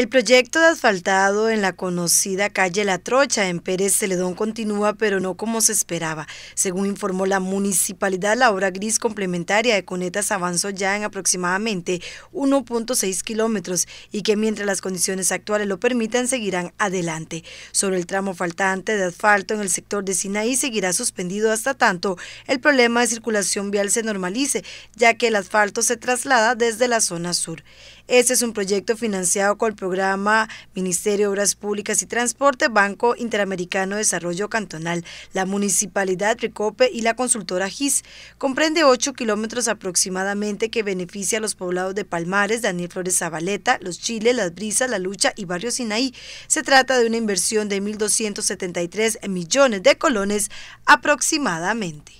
El proyecto de asfaltado en la conocida calle La Trocha en Pérez Celedón continúa, pero no como se esperaba. Según informó la municipalidad, la obra gris complementaria de Cunetas avanzó ya en aproximadamente 1.6 kilómetros y que mientras las condiciones actuales lo permitan seguirán adelante. Sobre el tramo faltante de asfalto en el sector de Sinaí seguirá suspendido hasta tanto el problema de circulación vial se normalice, ya que el asfalto se traslada desde la zona sur. Este es un proyecto financiado con el programa Ministerio de Obras Públicas y Transporte, Banco Interamericano de Desarrollo Cantonal, la Municipalidad Recope y la consultora GIS. Comprende 8 kilómetros aproximadamente que beneficia a los poblados de Palmares, Daniel Flores Zabaleta, Los Chiles, Las Brisas, La Lucha y Barrio Sinaí. Se trata de una inversión de 1.273 millones de colones aproximadamente.